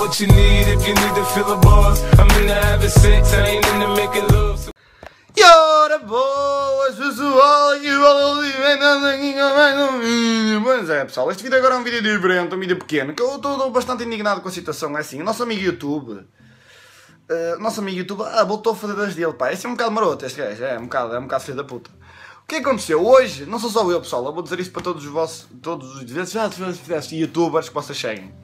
what you need if you need to feel a boss. I'm into having sex, I ain't into making love. E ora boas pessoal, aqui o Olivendas aqui com mais Pois é pessoal, este vídeo agora é um vídeo diferente, um vídeo pequeno Que eu estou bastante indignado com a situação, é assim, o nosso amigo Youtube uh, nosso amigo Youtube ah, voltou a fazer das dele, pá, este é um bocado maroto este gajo, é um bocado, é um bocado filho da puta O que é aconteceu hoje, não sou só eu pessoal, eu vou dizer isso para todos os vossos, todos os diversos ah, se fizesse youtubers que vocês cheguem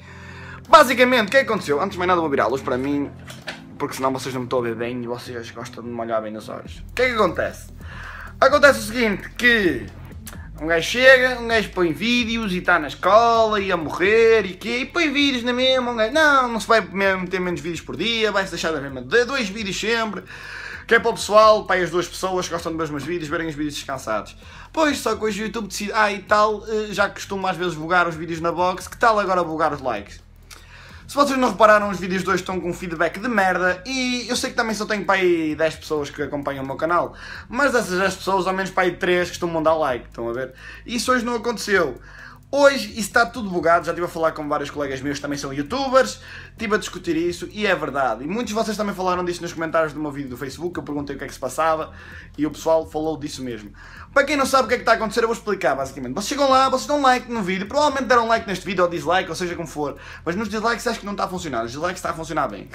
Basicamente, o que é que aconteceu? Antes de mais nada vou virá-los para mim, porque senão vocês não me estão a ver bem e vocês gostam de me olhar bem nos olhos. O que é que acontece? Acontece o seguinte, que um gajo chega, um gajo põe vídeos e está na escola e a morrer e que e põe vídeos na mesma, um gajo, não, não se vai meter menos vídeos por dia, vai-se deixar da mesma, dois vídeos sempre, que é para o pessoal, para as duas pessoas que gostam dos mesmos vídeos, verem os vídeos descansados. Pois, só que hoje o YouTube decide, ah e tal, eh, já costumo às vezes bugar os vídeos na box, que tal agora bugar os likes? Se vocês não repararam, os vídeos dois estão com feedback de merda e eu sei que também só tenho para aí 10 pessoas que acompanham o meu canal, mas dessas 10 pessoas, ao menos para aí 3 que estão a mandar like, estão a ver? Isso hoje não aconteceu. Hoje está tudo bugado, já estive a falar com vários colegas meus que também são youtubers, estive a discutir isso e é verdade. E muitos de vocês também falaram disso nos comentários do meu vídeo do Facebook, eu perguntei o que é que se passava e o pessoal falou disso mesmo. Para quem não sabe o que é que está a acontecer, eu vou explicar basicamente. Vocês chegam lá, vocês dão like no vídeo, provavelmente deram like neste vídeo ou dislike, ou seja como for, mas nos dislikes acho que não está a funcionar, os dislikes está a funcionar bem.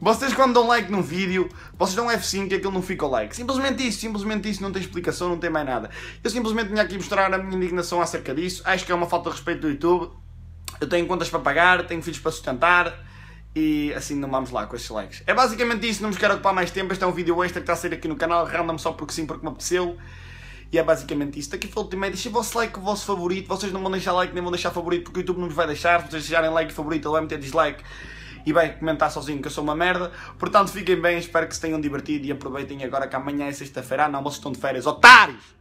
Vocês quando dão like num vídeo, vocês dão F5 e aquilo não fica o like. Simplesmente isso, simplesmente isso, não tem explicação, não tem mais nada. Eu simplesmente vinha aqui mostrar a minha indignação acerca disso. Acho que é uma falta de respeito do YouTube. Eu tenho contas para pagar, tenho filhos para sustentar e assim não vamos lá com estes likes. É basicamente isso, não vos quero ocupar mais tempo. Este é um vídeo extra que está a sair aqui no canal, random só porque sim, porque me apeteceu. E é basicamente isto. Aqui foi o Ultimate. Deixem o vosso like, o vosso favorito. Vocês não vão deixar like nem vão deixar favorito porque o YouTube não vos vai deixar. Se vocês deixarem like e favorito, ele vai meter dislike e vai comentar sozinho que eu sou uma merda. Portanto, fiquem bem. Espero que se tenham divertido e aproveitem agora que amanhã é sexta-feira. Ah, não, vocês estão de férias, otários!